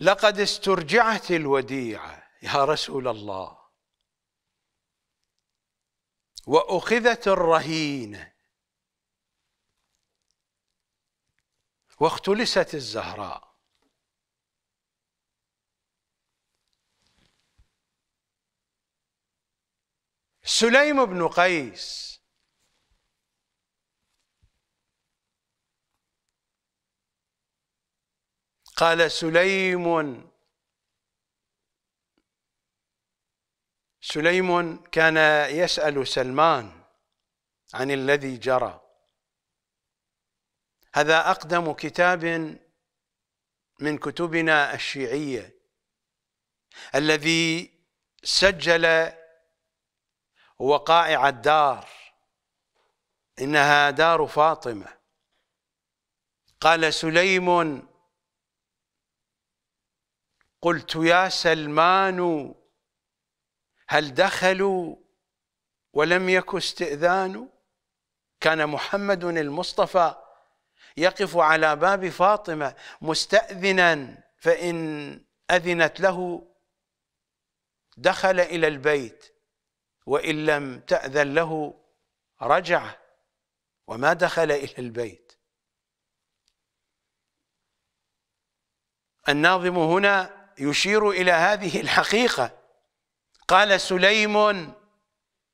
لقد استرجعت الوديعة يا رسول الله وأخذت الرهينة واختلست الزهراء سليم بن قيس قال سليم سليم كان يسأل سلمان عن الذي جرى هذا أقدم كتاب من كتبنا الشيعية الذي سجل وقائع الدار إنها دار فاطمة قال سليم قلت يا سلمان هل دخلوا ولم يك استئذان كان محمد المصطفى يقف على باب فاطمة مستأذنا فإن أذنت له دخل إلى البيت وإن لم تأذن له رجع وما دخل إلى البيت الناظم هنا يشير إلى هذه الحقيقة قال سليم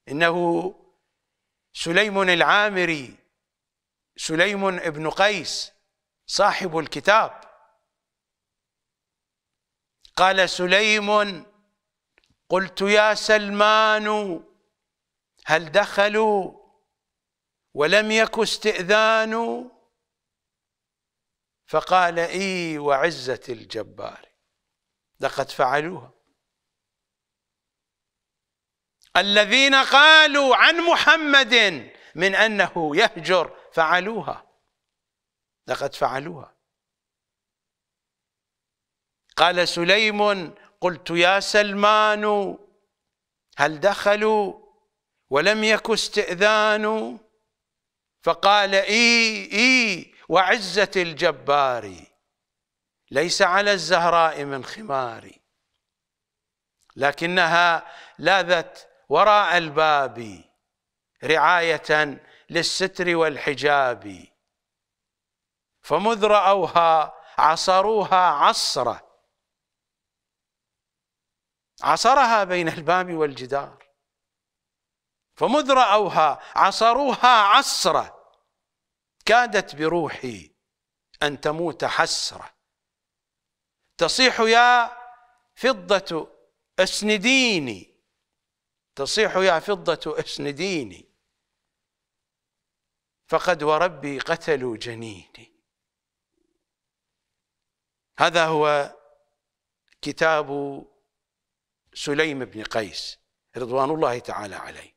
إنه سليم العامري سليم ابن قيس صاحب الكتاب قال سليم قلت يا سلمان هل دخلوا ولم يك استئذان فقال اي وعزة الجبار لقد فعلوها الذين قالوا عن محمد من أنه يهجر فعلوها لقد فعلوها قال سليم قلت يا سلمان هل دخلوا ولم يك استئذان فقال إي إي وعزة الجبار ليس على الزهراء من خمار لكنها لاذت وراء الباب رعايه للستر والحجاب فمذ راوها عصروها عصره عصرها بين الباب والجدار فمذ راوها عصروها عصره كادت بروحي ان تموت حسره تصيح يا فضة اسنديني تصيح يا فضة اسنديني فقد وربي قتلوا جنيني هذا هو كتاب سليم بن قيس رضوان الله تعالى عليه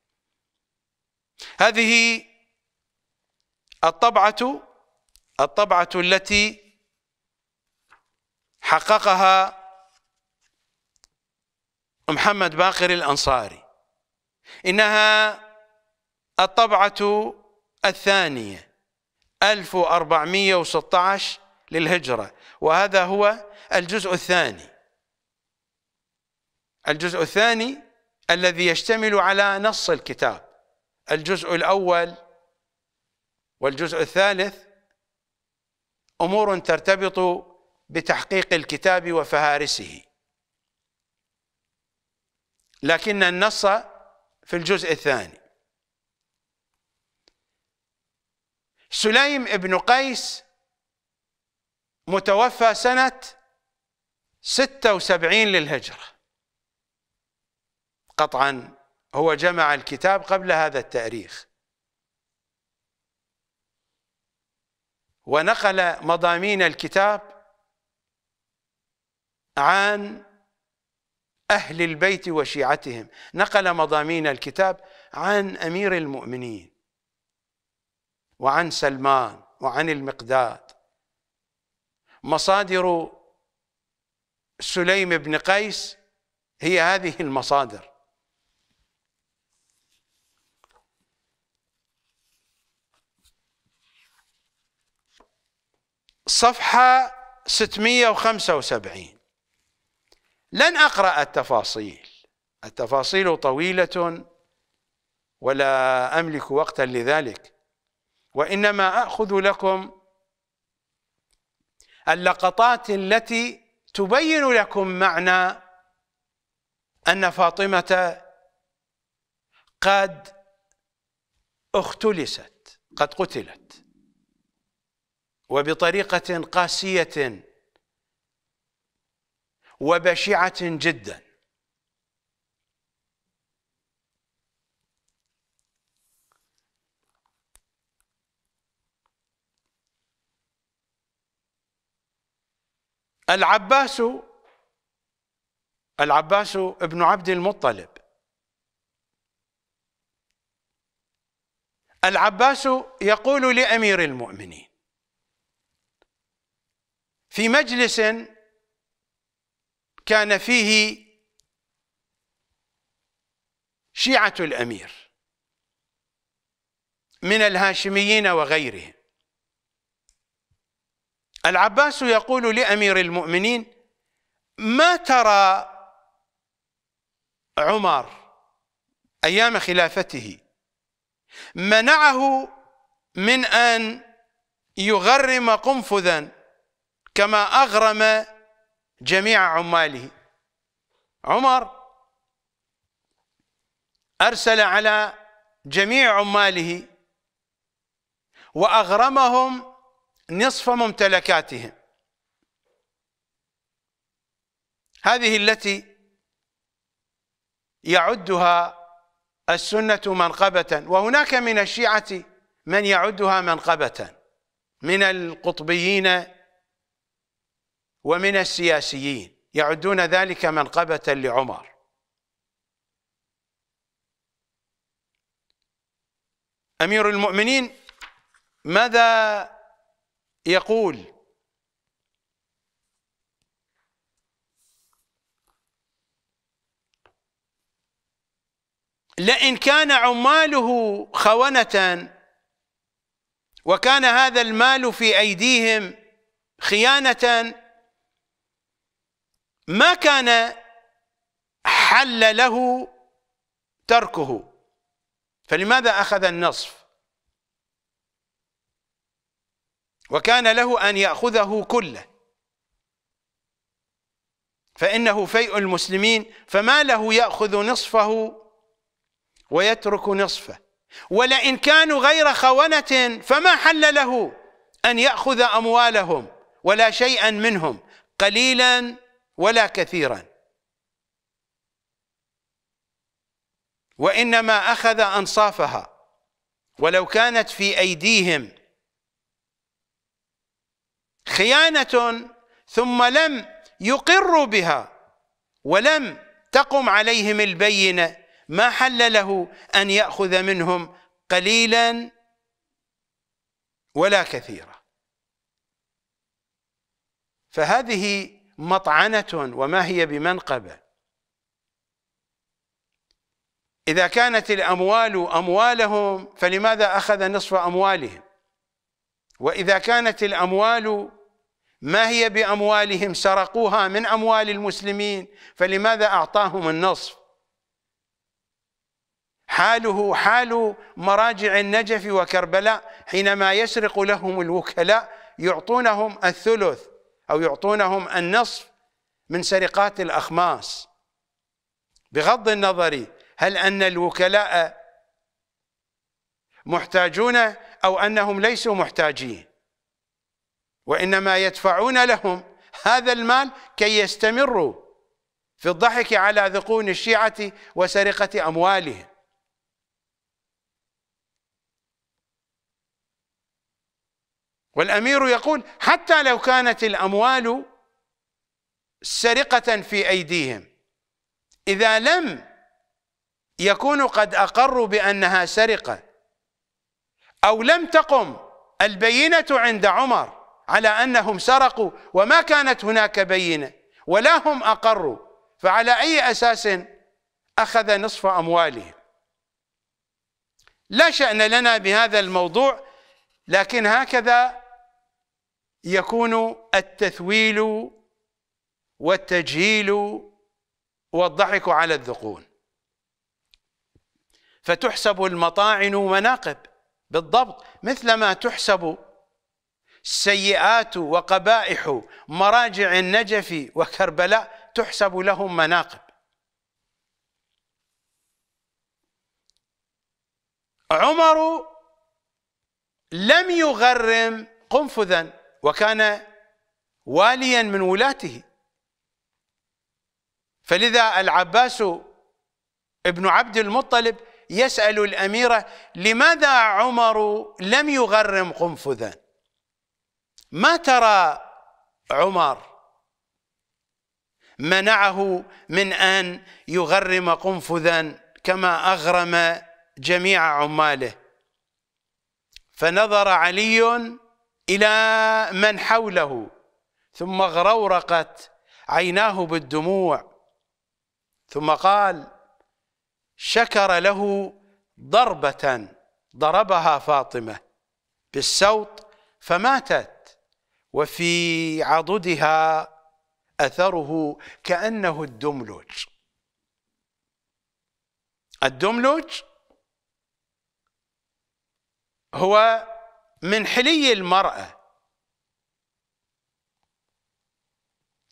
هذه الطبعة الطبعة التي حققها محمد باقر الأنصاري إنها الطبعة الثانية 1416 للهجرة وهذا هو الجزء الثاني الجزء الثاني الذي يشتمل على نص الكتاب الجزء الأول والجزء الثالث أمور ترتبط بتحقيق الكتاب وفهارسه لكن النص في الجزء الثاني سليم بن قيس متوفى سنة 76 للهجرة قطعا هو جمع الكتاب قبل هذا التاريخ ونقل مضامين الكتاب عن أهل البيت وشيعتهم نقل مضامين الكتاب عن أمير المؤمنين وعن سلمان وعن المقداد مصادر سليم بن قيس هي هذه المصادر صفحة 675 لن أقرأ التفاصيل التفاصيل طويلة ولا أملك وقتا لذلك وإنما أخذ لكم اللقطات التي تبين لكم معنى أن فاطمة قد اختلست قد قتلت وبطريقة قاسية وبشعة جدا العباس العباس ابن عبد المطلب العباس يقول لامير المؤمنين في مجلس كان فيه شيعة الأمير من الهاشميين وغيرهم العباس يقول لأمير المؤمنين ما ترى عمر أيام خلافته منعه من أن يغرم قنفذا كما أغرم جميع عماله عمر أرسل على جميع عماله وأغرمهم نصف ممتلكاتهم هذه التي يعدها السنة منقبة وهناك من الشيعة من يعدها منقبة من القطبيين ومن السياسيين يعدون ذلك منقبة لعمر أمير المؤمنين ماذا يقول لئن كان عماله خونة وكان هذا المال في أيديهم خيانة ما كان حل له تركه فلماذا أخذ النصف وكان له أن يأخذه كله فإنه فيء المسلمين فما له يأخذ نصفه ويترك نصفه ولئن كانوا غير خونة فما حل له أن يأخذ أموالهم ولا شيئا منهم قليلا ولا كثيرا وإنما أخذ أنصافها ولو كانت في أيديهم خيانة ثم لم يقروا بها ولم تقم عليهم البينة ما حل له أن يأخذ منهم قليلا ولا كثيرا فهذه مطعنة وما هي بمنقبة إذا كانت الأموال أموالهم فلماذا أخذ نصف أموالهم وإذا كانت الأموال ما هي بأموالهم سرقوها من أموال المسلمين فلماذا أعطاهم النصف حاله حال مراجع النجف وكربلاء حينما يسرق لهم الوكلاء يعطونهم الثلث أو يعطونهم النصف من سرقات الأخماس بغض النظر هل أن الوكلاء محتاجون أو أنهم ليسوا محتاجين وإنما يدفعون لهم هذا المال كي يستمروا في الضحك على ذقون الشيعة وسرقة أموالهم والامير يقول حتى لو كانت الاموال سرقه في ايديهم اذا لم يكونوا قد اقروا بانها سرقه او لم تقم البينه عند عمر على انهم سرقوا وما كانت هناك بينه ولا هم اقروا فعلى اي اساس اخذ نصف اموالهم لا شان لنا بهذا الموضوع لكن هكذا يكون التثويل والتجهيل والضحك على الذقون فتحسب المطاعن مناقب بالضبط مثلما تحسب السيئات وقبائح مراجع النجف وكربلاء تحسب لهم مناقب عمر لم يغرم قنفذا وكان واليا من ولاته فلذا العباس ابن عبد المطلب يسأل الأميرة لماذا عمر لم يغرم قنفذا ما ترى عمر منعه من أن يغرم قنفذا كما أغرم جميع عماله فنظر علي إلى من حوله ثم غرورقت عيناه بالدموع ثم قال شكر له ضربة ضربها فاطمة بالسوط فماتت وفي عضدها أثره كأنه الدملج الدملج هو من حلي المرأة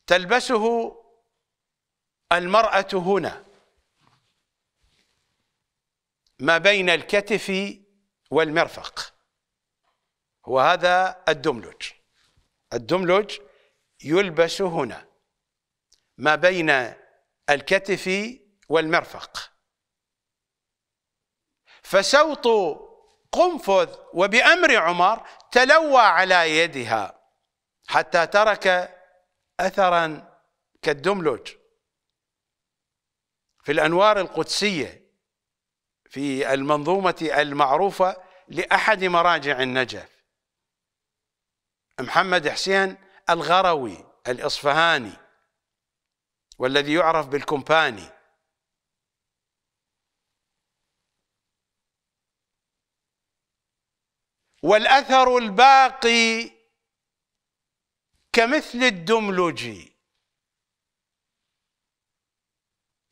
تلبسه المرأة هنا ما بين الكتف والمرفق وهذا الدملج الدملج يلبس هنا ما بين الكتف والمرفق فسوط قنفذ وبأمر عمر تلوى على يدها حتى ترك أثرا كالدملج في الأنوار القدسية في المنظومة المعروفة لأحد مراجع النجف محمد حسين الغروي الإصفهاني والذي يعرف بالكمباني والأثر الباقي كمثل الدملج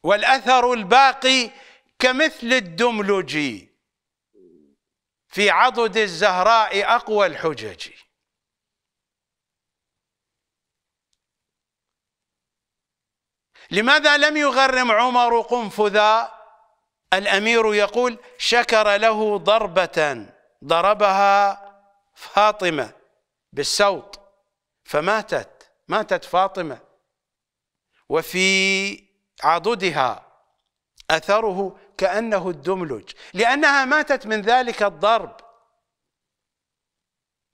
والأثر الباقي كمثل الدملج في عضد الزهراء أقوى الحجج لماذا لم يغرم عمر قنفذا الأمير يقول شكر له ضربة ضربها فاطمة بالسوط فماتت ماتت فاطمة وفي عضدها أثره كأنه الدملج لأنها ماتت من ذلك الضرب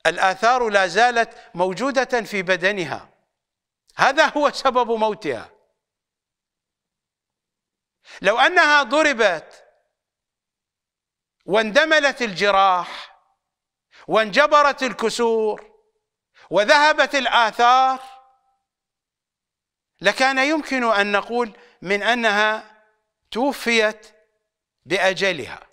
الآثار لا زالت موجودة في بدنها هذا هو سبب موتها لو أنها ضربت واندملت الجراح وانجبرت الكسور وذهبت الآثار لكان يمكن أن نقول من أنها توفيت بأجلها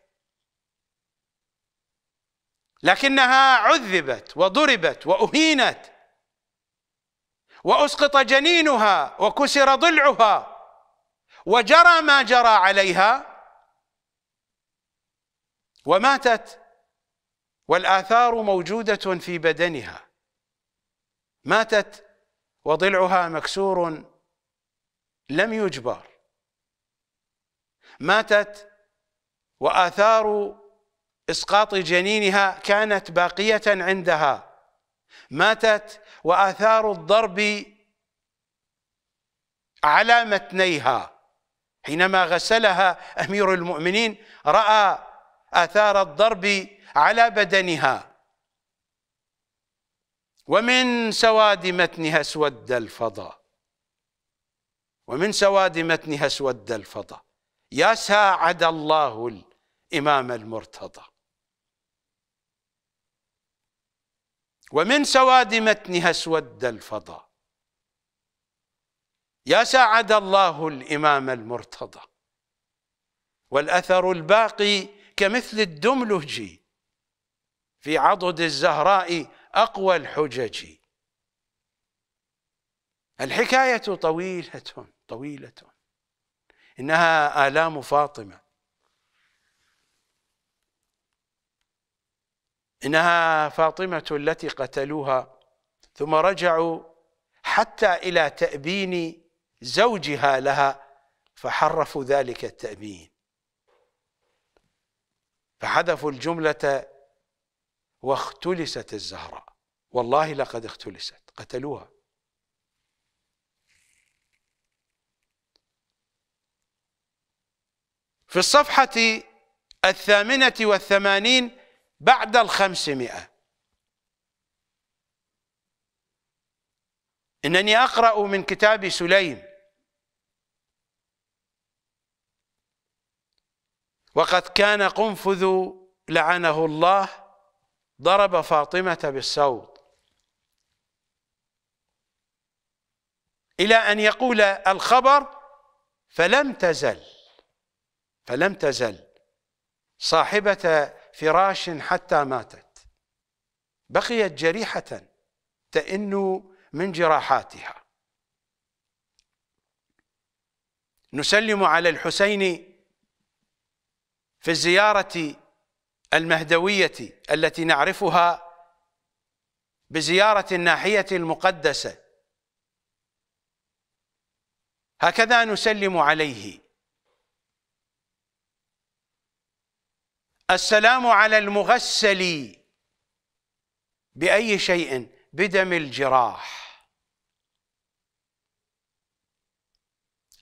لكنها عذبت وضربت وأهينت وأسقط جنينها وكسر ضلعها وجرى ما جرى عليها وماتت والآثار موجودة في بدنها ماتت وضلعها مكسور لم يجبر ماتت وآثار إسقاط جنينها كانت باقية عندها ماتت وآثار الضرب على متنيها حينما غسلها أمير المؤمنين رأى آثار الضرب على بدنها ومن سواد متنها اسود الفضا ومن سواد متنها اسود الفضا يا ساعد الله الإمام المرتضى ومن سواد متنها اسود الفضا يا ساعد الله الإمام المرتضى والأثر الباقي كمثل الدملج في عضد الزهراء أقوى الحجج الحكاية طويلة طويلة إنها آلام فاطمة إنها فاطمة التي قتلوها ثم رجعوا حتى إلى تأبين زوجها لها فحرفوا ذلك التأبين فحذفوا الجملة واختلست الزهراء والله لقد اختلست قتلوها في الصفحة الثامنة والثمانين بعد الخمسمائة إنني أقرأ من كتاب سليم وقد كان قنفذ لعنه الله ضرب فاطمة بالسوط إلى أن يقول الخبر فلم تزل فلم تزل صاحبة فراش حتى ماتت بقيت جريحة تئن من جراحاتها نسلم على الحسين في الزيارة المهدوية التي نعرفها بزيارة الناحية المقدسة هكذا نسلم عليه السلام على المغسل بأي شيء بدم الجراح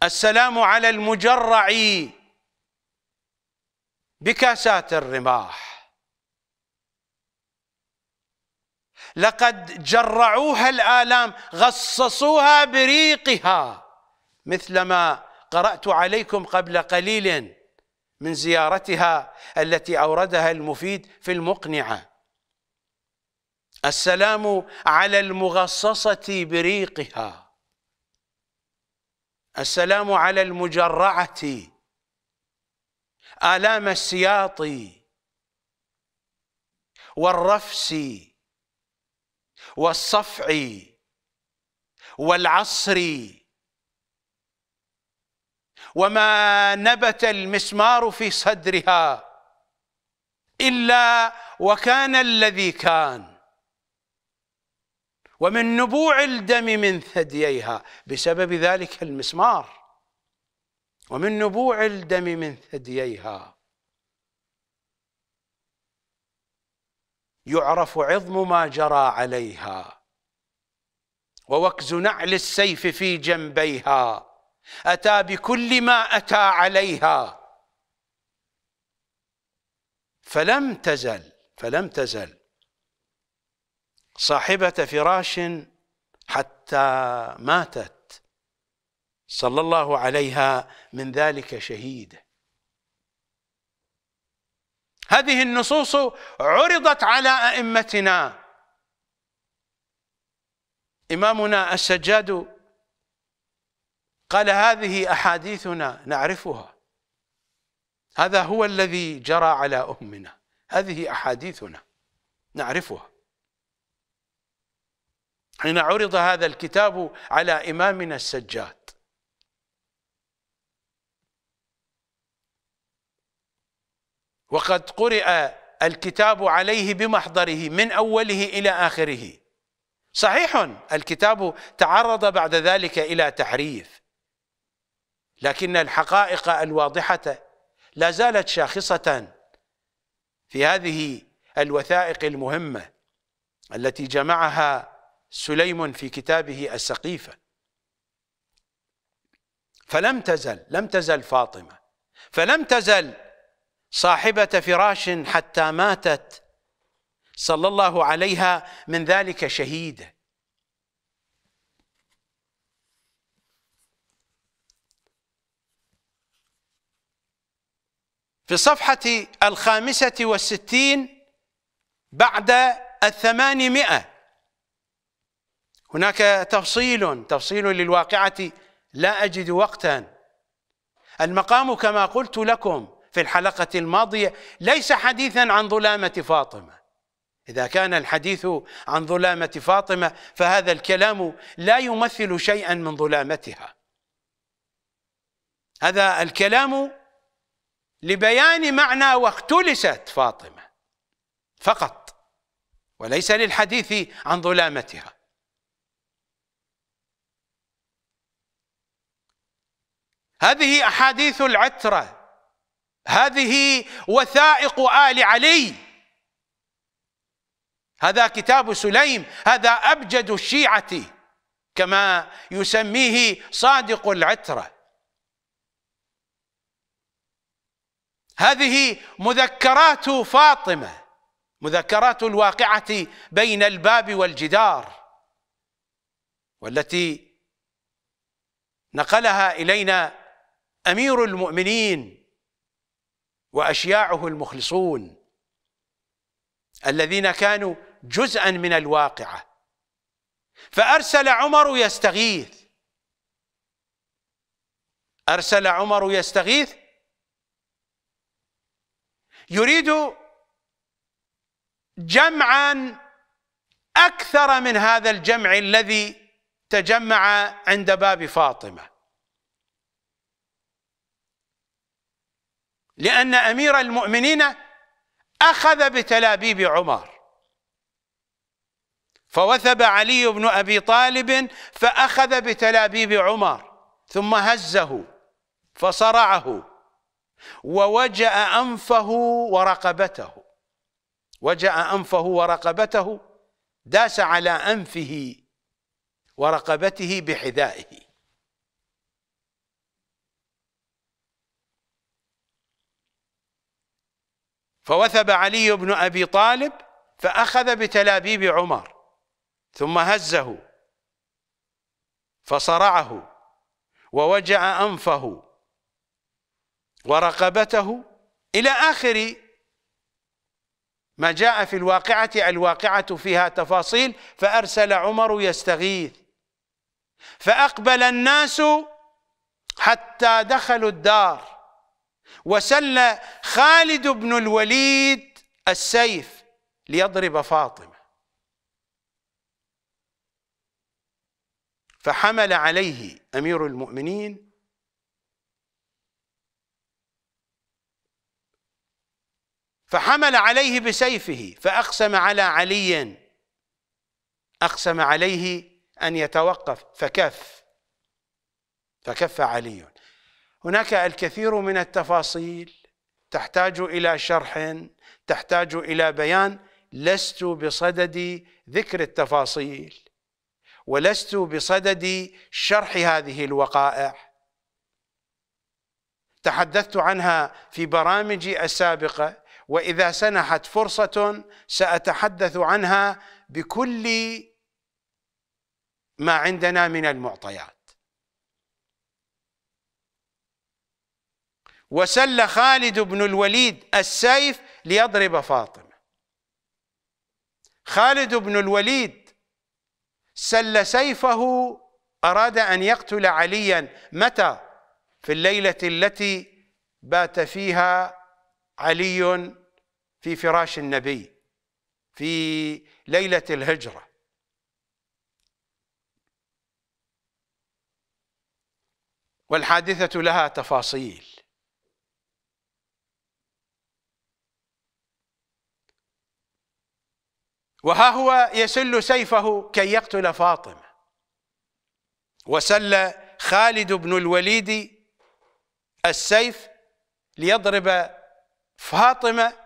السلام على المجرع بكاسات الرماح لقد جرعوها الآلام غصصوها بريقها مثلما قرأت عليكم قبل قليل من زيارتها التي أوردها المفيد في المقنعة السلام على المغصصة بريقها السلام على المجرعة آلام السياط والرفس والصفع والعصر وما نبت المسمار في صدرها إلا وكان الذي كان ومن نبوع الدم من ثدييها بسبب ذلك المسمار ومن نبوع الدم من ثدييها يعرف عظم ما جرى عليها ووكز نعل السيف في جنبيها أتى بكل ما أتى عليها فلم تزل فلم تزل صاحبة فراش حتى ماتت صلى الله عليها من ذلك شهيده هذه النصوص عرضت على ائمتنا امامنا السجاد قال هذه احاديثنا نعرفها هذا هو الذي جرى على امنا هذه احاديثنا نعرفها حين عرض هذا الكتاب على امامنا السجاد وقد قرئ الكتاب عليه بمحضره من اوله الى اخره صحيح الكتاب تعرض بعد ذلك الى تحريف لكن الحقائق الواضحه لا زالت شاخصه في هذه الوثائق المهمه التي جمعها سليم في كتابه السقيفه فلم تزل لم تزل فاطمه فلم تزل صاحبة فراش حتى ماتت صلى الله عليها من ذلك شهيده في الصفحة الخامسة والستين بعد الثمانمائة هناك تفصيل تفصيل للواقعة لا أجد وقتا المقام كما قلت لكم في الحلقة الماضية ليس حديثا عن ظلامة فاطمة إذا كان الحديث عن ظلامة فاطمة فهذا الكلام لا يمثل شيئا من ظلامتها هذا الكلام لبيان معنى واختلست فاطمة فقط وليس للحديث عن ظلامتها هذه أحاديث العترة هذه وثائق آل علي هذا كتاب سليم هذا أبجد الشيعة كما يسميه صادق العترة هذه مذكرات فاطمة مذكرات الواقعة بين الباب والجدار والتي نقلها إلينا أمير المؤمنين واشياعه المخلصون الذين كانوا جزءا من الواقعه فارسل عمر يستغيث ارسل عمر يستغيث يريد جمعا اكثر من هذا الجمع الذي تجمع عند باب فاطمه لأن أمير المؤمنين أخذ بتلابيب عمر فوثب علي بن أبي طالب فأخذ بتلابيب عمر ثم هزه فصرعه ووجأ أنفه ورقبته وجأ أنفه ورقبته داس على أنفه ورقبته بحذائه فوثب علي بن أبي طالب فأخذ بتلابيب عمر ثم هزه فصرعه ووجع أنفه ورقبته إلى آخر ما جاء في الواقعة الواقعة فيها تفاصيل فأرسل عمر يستغيث فأقبل الناس حتى دخلوا الدار وسل خالد بن الوليد السيف ليضرب فاطمه فحمل عليه امير المؤمنين فحمل عليه بسيفه فاقسم على علي اقسم عليه ان يتوقف فكف فكف علي هناك الكثير من التفاصيل تحتاج الى شرح تحتاج الى بيان لست بصدد ذكر التفاصيل ولست بصدد شرح هذه الوقائع تحدثت عنها في برامجي السابقه واذا سنحت فرصه ساتحدث عنها بكل ما عندنا من المعطيات وسل خالد بن الوليد السيف ليضرب فاطمة خالد بن الوليد سل سيفه أراد أن يقتل عليا متى؟ في الليلة التي بات فيها علي في فراش النبي في ليلة الهجرة والحادثة لها تفاصيل وها هو يسل سيفه كي يقتل فاطمة وسل خالد بن الوليد السيف ليضرب فاطمة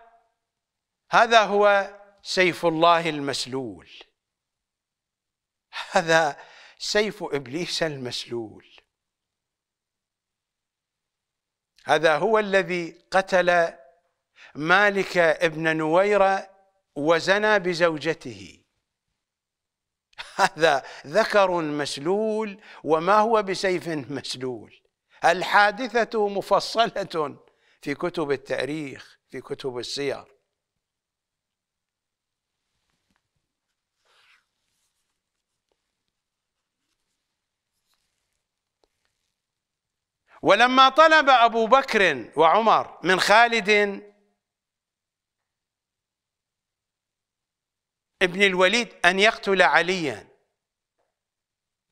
هذا هو سيف الله المسلول هذا سيف إبليس المسلول هذا هو الذي قتل مالك ابن نويره وزنى بزوجته هذا ذكر مسلول وما هو بسيف مسلول الحادثة مفصلة في كتب التاريخ في كتب السير ولما طلب أبو بكر وعمر من خالد ابن الوليد أن يقتل عليا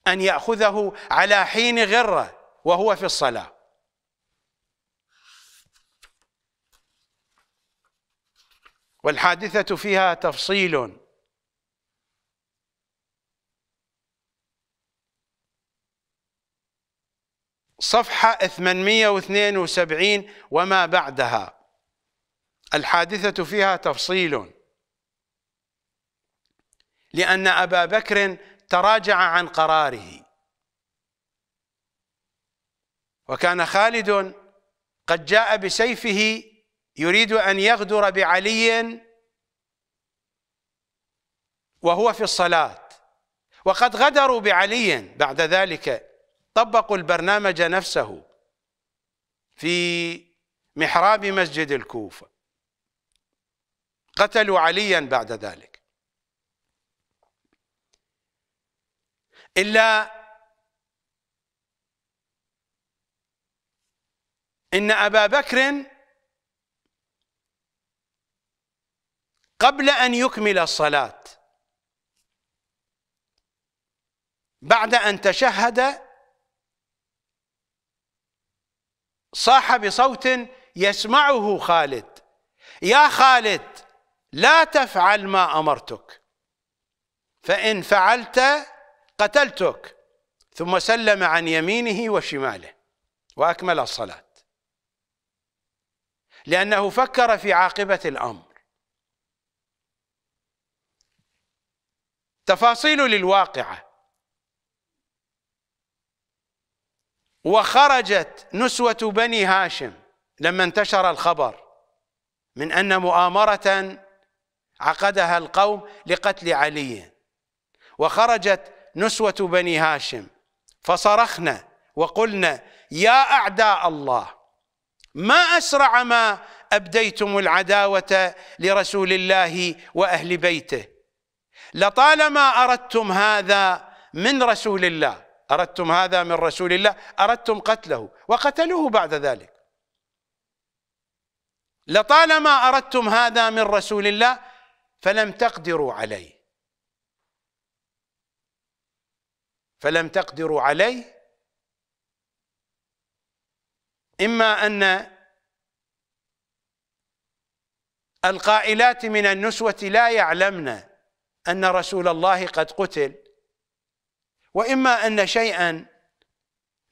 أن يأخذه على حين غرة وهو في الصلاة والحادثة فيها تفصيل صفحة 872 وما بعدها الحادثة فيها تفصيل لأن أبا بكر تراجع عن قراره وكان خالد قد جاء بسيفه يريد أن يغدر بعلي وهو في الصلاة وقد غدروا بعلي بعد ذلك طبقوا البرنامج نفسه في محراب مسجد الكوفة قتلوا عليا بعد ذلك إلا إن أبا بكر قبل أن يكمل الصلاة بعد أن تشهد صاح بصوت يسمعه خالد يا خالد لا تفعل ما أمرتك فإن فعلت قتلتك ثم سلم عن يمينه وشماله وأكمل الصلاة لأنه فكر في عاقبة الأمر تفاصيل للواقعة وخرجت نسوة بني هاشم لما انتشر الخبر من أن مؤامرة عقدها القوم لقتل علي وخرجت نسوة بني هاشم فصرخنا وقلنا يا أعداء الله ما أسرع ما أبديتم العداوة لرسول الله وأهل بيته لطالما أردتم هذا من رسول الله أردتم هذا من رسول الله أردتم قتله وقتلوه بعد ذلك لطالما أردتم هذا من رسول الله فلم تقدروا عليه فلم تقدروا عليه إما أن القائلات من النسوة لا يعلمن أن رسول الله قد قتل وإما أن شيئا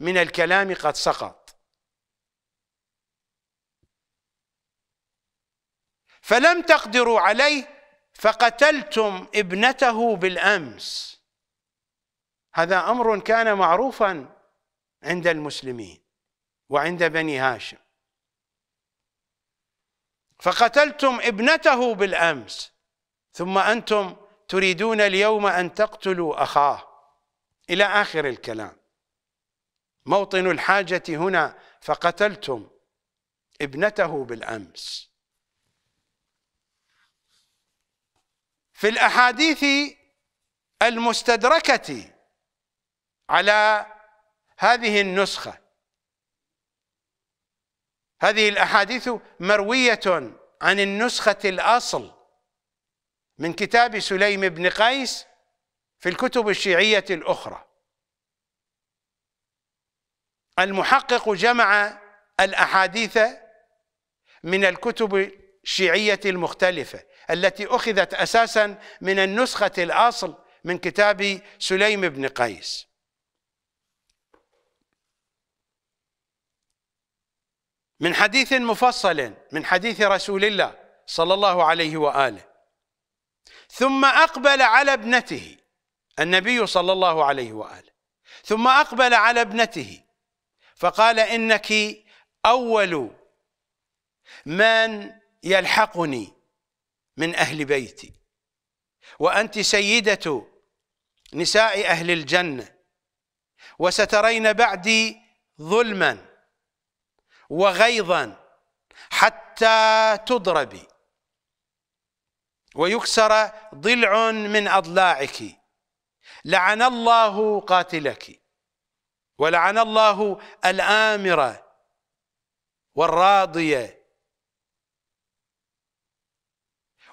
من الكلام قد سقط فلم تقدروا عليه فقتلتم ابنته بالأمس هذا أمر كان معروفا عند المسلمين وعند بني هاشم فقتلتم ابنته بالأمس ثم أنتم تريدون اليوم أن تقتلوا أخاه إلى آخر الكلام موطن الحاجة هنا فقتلتم ابنته بالأمس في الأحاديث المستدركة على هذه النسخة هذه الأحاديث مروية عن النسخة الأصل من كتاب سليم بن قيس في الكتب الشيعية الأخرى المحقق جمع الأحاديث من الكتب الشيعية المختلفة التي أخذت أساسا من النسخة الأصل من كتاب سليم بن قيس من حديث مفصل من حديث رسول الله صلى الله عليه واله ثم اقبل على ابنته النبي صلى الله عليه واله ثم اقبل على ابنته فقال انك اول من يلحقني من اهل بيتي وانت سيده نساء اهل الجنه وسترين بعدي ظلما وغيظا حتى تضربي ويكسر ضلع من أضلاعك لعن الله قاتلك ولعن الله الآمرة والراضية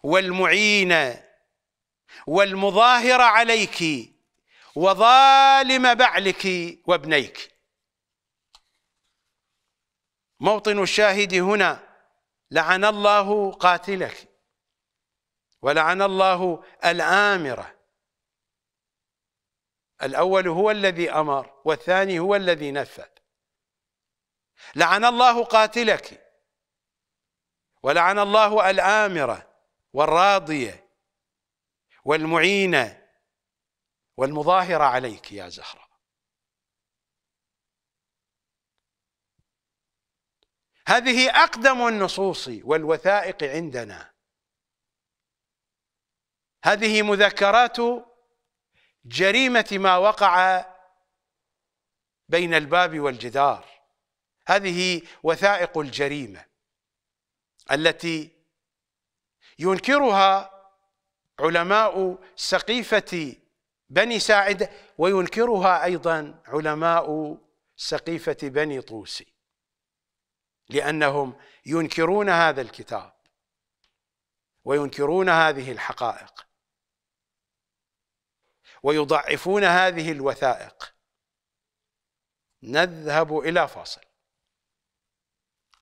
والمعينة والمظاهر عليك وظالم بعلك وابنيك موطن الشاهد هنا لعن الله قاتلك ولعن الله الآمرة الأول هو الذي أمر والثاني هو الذي نفذ لعن الله قاتلك ولعن الله الآمرة والراضية والمعينة والمظاهرة عليك يا زهرة هذه أقدم النصوص والوثائق عندنا هذه مذكرات جريمة ما وقع بين الباب والجدار هذه وثائق الجريمة التي ينكرها علماء سقيفة بني ساعدة وينكرها أيضا علماء سقيفة بني طوسي لانهم ينكرون هذا الكتاب وينكرون هذه الحقائق ويضعفون هذه الوثائق نذهب الى فاصل